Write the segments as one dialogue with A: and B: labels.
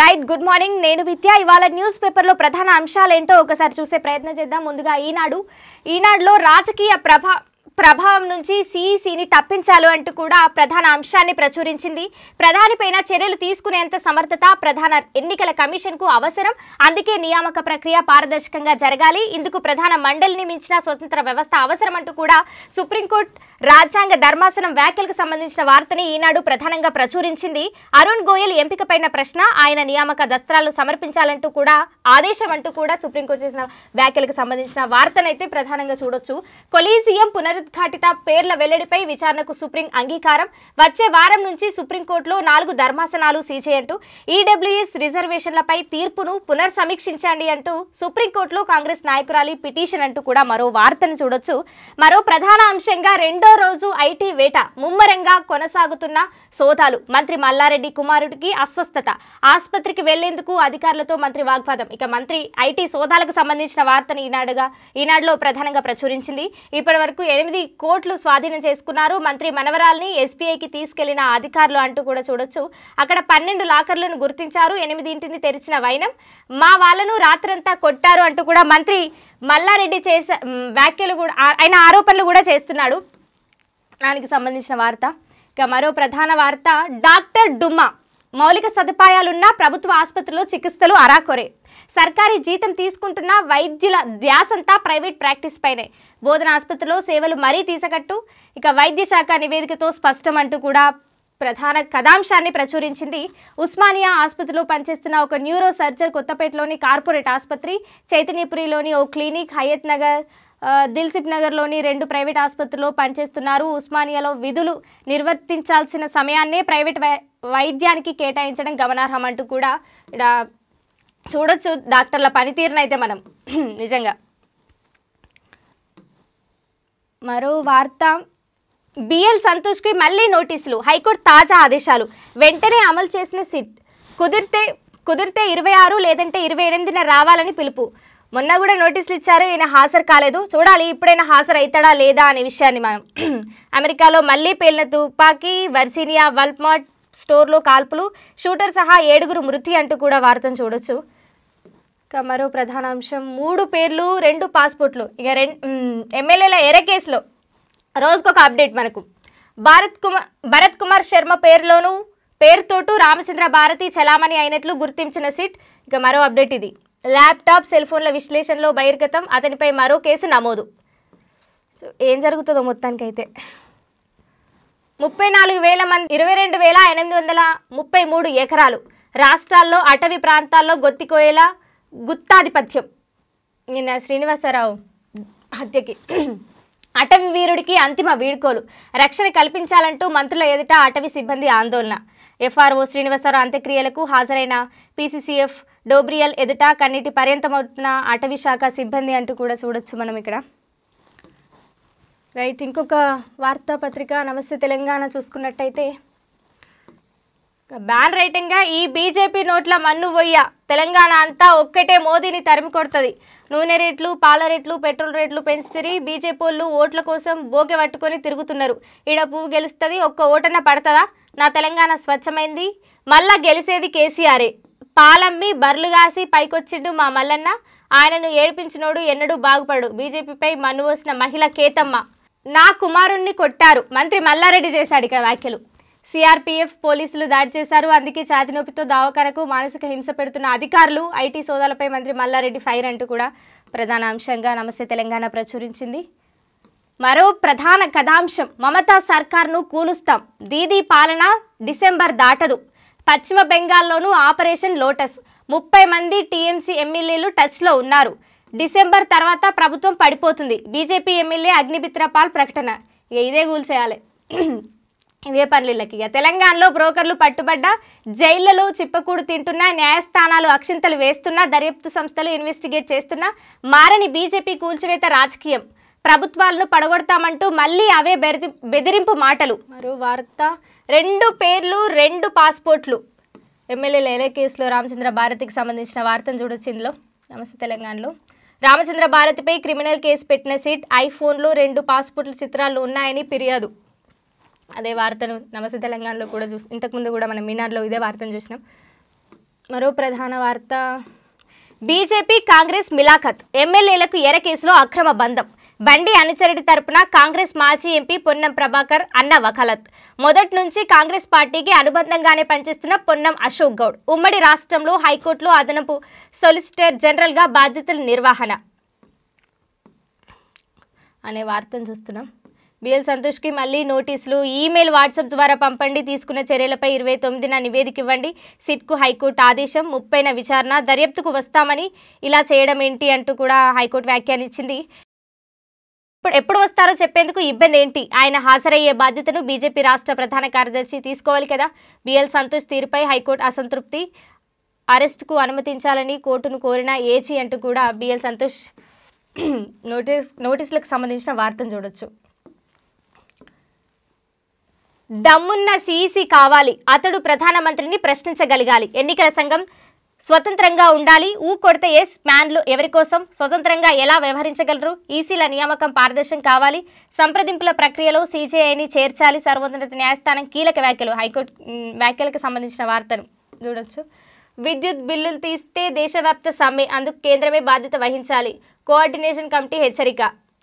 A: right good morning నేను విద్య ఇవాళ news పేపర్లో ప్రధాన అంశాలేంటో ఒకసారి చూసే ప్రయత్నం చేద్దాం ముందుగా ఈనాడు ఈనాడులో రాజకీయ ప్రభా ప్రభావం నుంచి సీఈసీని తప్పించాలి అంటూ కూడా ప్రధాన అంశాన్ని ప్రచురించింది ప్రధానిపైన చర్యలు తీసుకునేంత సమర్థత ప్రధాన ఎన్నికల కమిషన్కు అవసరం అందుకే నియామక ప్రక్రియ పారదర్శకంగా జరగాలి ఇందుకు ప్రధాన మండలిని మించిన స్వతంత్ర వ్యవస్థ అవసరం అంటూ కూడా సుప్రీంకోర్టు రాజ్యాంగ ధర్మాసనం వ్యాఖ్యలకు సంబంధించిన వార్తని ఈనాడు ప్రధానంగా ప్రచురించింది అరుణ్ గోయల్ ఎంపికపైన ప్రశ్న ఆయన నియామక దస్త్రాలు సమర్పించాలంటూ కూడా ఆదేశం అంటూ కూడా సుప్రీంకోర్టు చేసిన వ్యాఖ్యలకు సంబంధించిన వార్తనైతే ప్రధానంగా చూడొచ్చు కొలీజియం పునరు ఉద్ఘాటిత పేర్ల వెల్లడిపై విచారణకు సుప్రీం అంగీకారం వచ్చే వారం నుంచి సుప్రీంకోర్టులో నాలుగు ధర్మాసనాలు సీజే అంటూ ఈడబ్ల్యూఎస్ రిజర్వేషన్లపై తీర్పును పునర్సమీక్షించండి అంటూ సుప్రీంకోర్టులో కాంగ్రెస్ నాయకురాలి పిటిషన్ అంటూ కూడా మరో వార్తను చూడొచ్చు మరో ప్రధాన అంశంగా రెండో రోజు ఐటీ వేట ముమ్మరంగా కొనసాగుతున్న సోదాలు మంత్రి మల్లారెడ్డి కుమారుడికి అస్వస్థత ఆసుపత్రికి వెళ్లేందుకు అధికారులతో మంత్రి వాగ్వాదం ఇక మంత్రి ఐటీ సోదాలకు సంబంధించిన వార్తను ఈనాడుగా ఈనాడులో ప్రధానంగా ప్రచురించింది ఇప్పటి వరకు ఎనిమిది ఎనిమిది కోట్లు స్వాధీనం చేసుకున్నారు మంత్రి మనవరాల్ని ఎస్బీఐకి తీసుకెళ్లిన అధికారులు అంటూ కూడా చూడొచ్చు అక్కడ పన్నెండు లాకర్లను గుర్తించారు ఎనిమిదింటిని తెరిచిన వైనం మా వాళ్ళను రాత్రంతా కొట్టారు అంటూ కూడా మంత్రి మల్లారెడ్డి చేసే వ్యాఖ్యలు కూడా ఆయన ఆరోపణలు కూడా చేస్తున్నాడు దానికి సంబంధించిన వార్త ఇక మరో ప్రధాన వార్త డాక్టర్ డుమ్మా మౌలిక సదుపాయాలున్న ప్రభుత్వ ఆసుపత్రులు చికిత్సలు అరాకొరే సర్కారీ జీతం తీసుకుంటున్న వైద్యుల ధ్యాసంతా ప్రైవేట్ ప్రాక్టీస్ పైనే బోధన ఆసుపత్రిలో సేవలు మరీ తీసగట్టు ఇక వైద్య శాఖ నివేదికతో అంటూ కూడా ప్రధాన కథాంశాన్ని ప్రచురించింది ఉస్మానియా ఆసుపత్రిలో పనిచేస్తున్న ఒక న్యూరో సర్జర్ కొత్తపేటలోని కార్పొరేట్ ఆసుపత్రి చైతన్యపురిలోని ఓ క్లినిక్ హయత్ నగర్ దిల్సిప్ నగర్లోని రెండు ప్రైవేట్ ఆసుపత్రుల్లో పనిచేస్తున్నారు ఉస్మానియాలో విధులు నిర్వర్తించాల్సిన సమయాన్నే ప్రైవేట్ వైద్యానికి కేటాయించడం గమనార్హం అంటూ కూడా ఇక్కడ చూడొచ్చు డాక్టర్ల పనితీరునైతే మనం నిజంగా మరో వార్త బిఎల్ సంతోష్కి మళ్ళీ నోటీసులు హైకోర్టు తాజా ఆదేశాలు వెంటనే అమలు చేసిన సిట్ కుదిరితే కుదిరితే ఇరవై ఆరు లేదంటే ఇరవై ఎనిమిదిన రావాలని పిలుపు మొన్న కూడా నోటీసులు ఇచ్చారు ఈయన హాజరు కాలేదు చూడాలి ఇప్పుడైనా హాజరు అవుతాడా లేదా అనే విషయాన్ని మనం అమెరికాలో మళ్లీ పేలిన తుపాకీ వర్జీనియా వల్మార్ట్ స్టోర్లో కాల్పులు షూటర్ సహా ఏడుగురు మృతి అంటూ కూడా వార్తను చూడొచ్చు ఇంకా మరో ప్రధాన అంశం మూడు పేర్లు రెండు పాస్పోర్ట్లు ఇక రెండు ఎమ్మెల్యేల ఎర కేసులో రోజుకొక అప్డేట్ మనకు భారత్ కుమార్ భరత్ కుమార్ శర్మ పేరులోనూ పేరుతోటూ రామచంద్ర భారతి చలామణి అయినట్లు గుర్తించిన సిట్ ఇక మరో అప్డేట్ ఇది ల్యాప్టాప్ సెల్ ఫోన్ల విశ్లేషణలో బహిర్గతం అతనిపై మరో కేసు నమోదు సో ఏం జరుగుతుందో మొత్తానికైతే ముప్పై నాలుగు వేల మంది ఇరవై రెండు వేల ఎనిమిది వందల ముప్పై మూడు ఎకరాలు రాష్ట్రాల్లో అటవీ ప్రాంతాల్లో గొత్తికోయేల గుత్తాధిపత్యం నిన్న శ్రీనివాసరావు హత్యకి అటవీ వీరుడికి అంతిమ వీడ్కోలు రక్షణ కల్పించాలంటూ మంత్రుల ఎదుట అటవీ సిబ్బంది ఆందోళన ఎఫ్ఆర్ఓ శ్రీనివాసరావు అంత్యక్రియలకు హాజరైన పీసీసీఎఫ్ డోబ్రియల్ ఎదుట కన్నీటి పర్యంతమవుతున్న అటవీ శాఖ సిబ్బంది అంటూ కూడా చూడొచ్చు మనం ఇక్కడ రైట్ ఇంకొక వార్తాపత్రిక నమస్తే తెలంగాణ చూసుకున్నట్టయితే బ్యాన్ రైటింగ్గా ఈ బీజేపీ నోట్ల మన్ను వొయ్య తెలంగాణ అంతా ఒక్కటే మోదీని తరిమి కొడుతుంది నూనె రేట్లు పాల రేట్లు పెట్రోల్ రేట్లు పెంచుతుంది బీజేపీ వాళ్ళు ఓట్ల కోసం బోగె పట్టుకొని తిరుగుతున్నారు ఈడ పువ్వు గెలుస్తుంది ఒక్క ఓటన పడుతుందా నా తెలంగాణ స్వచ్ఛమైంది మళ్ళా గెలిసేది కేసీఆరే పాలమ్మి బర్లు కాసి పైకొచ్చిండు మా మల్లన్న ఆయనను ఏడిపించినోడు ఎన్నడూ బాగుపడు బీజేపీపై మన్ను మహిళ కేతమ్మ నా కుమారుణ్ణి కొట్టారు మంత్రి మల్లారెడ్డి చేశాడు ఇక్కడ వ్యాఖ్యలు సిఆర్పీఎఫ్ పోలీసులు దాడి చేశారు అందుకే నొప్పితో దావకరకు మానసిక హింస పెడుతున్న అధికారులు ఐటీ సోదాలపై మంత్రి మల్లారెడ్డి ఫైర్ అంటూ కూడా ప్రధాన అంశంగా నమస్తే తెలంగాణ ప్రచురించింది మరో ప్రధాన కథాంశం మమతా సర్కార్ను కూలుస్తాం దీదీ పాలన డిసెంబర్ దాటదు పశ్చిమ బెంగాల్లోనూ ఆపరేషన్ లోటస్ ముప్పై మంది టీఎంసీ ఎమ్మెల్యేలు టచ్లో ఉన్నారు డిసెంబర్ తర్వాత ప్రభుత్వం పడిపోతుంది బీజేపీ ఎమ్మెల్యే అగ్నిమిత్రపాల్ ప్రకటన ఇదే కూల్చేయాలి ఇవే పనులకి ఇక తెలంగాణలో బ్రోకర్లు పట్టుబడ్డ జైళ్లలో చిప్పకూడు తింటున్న న్యాయస్థానాలు అక్షింతలు వేస్తున్న దర్యాప్తు సంస్థలు ఇన్వెస్టిగేట్ చేస్తున్న మారని బీజేపీ కూల్చివేత రాజకీయం ప్రభుత్వాలను పడగొడతామంటూ మళ్ళీ అవే బెదిరింపు మాటలు మరో వార్త రెండు పేర్లు రెండు పాస్పోర్ట్లు ఎమ్మెల్యేల ఎలే కేసులో రామచంద్ర భారతికి సంబంధించిన వార్తను చూడొచ్చు ఇందులో నమస్తే తెలంగాణలో రామచంద్ర భారతిపై క్రిమినల్ కేసు పెట్టిన సీట్ ఐఫోన్లో రెండు పాస్పోర్ట్ల చిత్రాలు ఉన్నాయని ఫిర్యాదు అదే వార్తను నమస్తే తెలంగాణలో కూడా చూసి ఇంతకుముందు కూడా మనం మీనార్లో ఇదే వార్తను చూసినాం మరో ప్రధాన వార్త బీజేపీ కాంగ్రెస్ మిలాఖత్ ఎమ్మెల్యేలకు ఎర కేసులో అక్రమ బంధం బండి అనుచరుడి తరపున కాంగ్రెస్ మాజీ ఎంపీ పొన్నం ప్రభాకర్ అన్న వకలత్ మొదటి నుంచి కాంగ్రెస్ పార్టీకి అనుబంధంగానే పనిచేస్తున్న పొన్నం అశోక్ గౌడ్ ఉమ్మడి రాష్ట్రంలో హైకోర్టులో అదనపు సొలిసిటర్ జనరల్గా బాధ్యతల నిర్వహణ అనే వార్తను చూస్తున్నాం బిఎల్ సంతోష్కి మళ్ళీ నోటీసులు ఈమెయిల్ వాట్సాప్ ద్వారా పంపండి తీసుకున్న చర్యలపై ఇరవై తొమ్మిదిన నివేదిక ఇవ్వండి సిట్కు హైకోర్టు ఆదేశం ముప్పైన విచారణ దర్యాప్తుకు వస్తామని ఇలా చేయడం ఏంటి అంటూ కూడా హైకోర్టు వ్యాఖ్యానించింది ఎప్పుడు వస్తారో చెప్పేందుకు ఇబ్బంది ఏంటి ఆయన హాజరయ్యే బాధ్యతను బీజేపీ రాష్ట్ర ప్రధాన కార్యదర్శి తీసుకోవాలి కదా బిఎల్ సంతోష్ తీరుపై హైకోర్టు అసంతృప్తి అరెస్ట్కు అనుమతించాలని కోర్టును కోరిన ఏచి అంటూ కూడా బిఎల్ సంతోష్ నోటీస్ నోటీసులకు సంబంధించిన వార్తను చూడొచ్చు దమ్మున్న సీఈసీ కావాలి అతడు ప్రధానమంత్రిని ప్రశ్నించగలగాలి ఎన్నికల సంఘం స్వతంత్రంగా ఉండాలి ఊ కొడితే ఎస్ మ్యాన్లు ఎవరి కోసం స్వతంత్రంగా ఎలా వ్యవహరించగలరు ఈసీల నియామకం పారదర్శం కావాలి సంప్రదింపుల ప్రక్రియలో సీజేఐని చేర్చాలి సర్వోన్నత న్యాయస్థానం కీలక వ్యాఖ్యలు హైకోర్టు వ్యాఖ్యలకు సంబంధించిన వార్తను చూడొచ్చు విద్యుత్ బిల్లులు తీస్తే దేశవ్యాప్త సమ్మె అందుకు కేంద్రమే బాధ్యత వహించాలి కోఆర్డినేషన్ కమిటీ హెచ్చరిక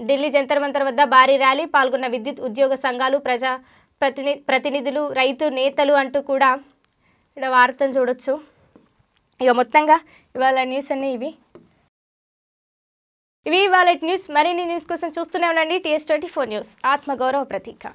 A: ఢిల్లీ జంతర్మంతర్ మంతర్ వద్ద భారీ ర్యాలీ పాల్గొన్న విద్యుత్ ఉద్యోగ సంఘాలు ప్రజా ప్రతిని ప్రతినిధులు రైతు నేతలు అంటూ కూడా ఇక్కడ వార్తను చూడొచ్చు ఇక మొత్తంగా ఇవాళ న్యూస్ అన్నీ ఇవి ఇవి ఇవాళ న్యూస్ మరిన్ని న్యూస్ కోసం చూస్తూనే ఉండండి టీఎస్ ట్వంటీ ఫోర్ న్యూస్ ఆత్మగౌరవ ప్రతీక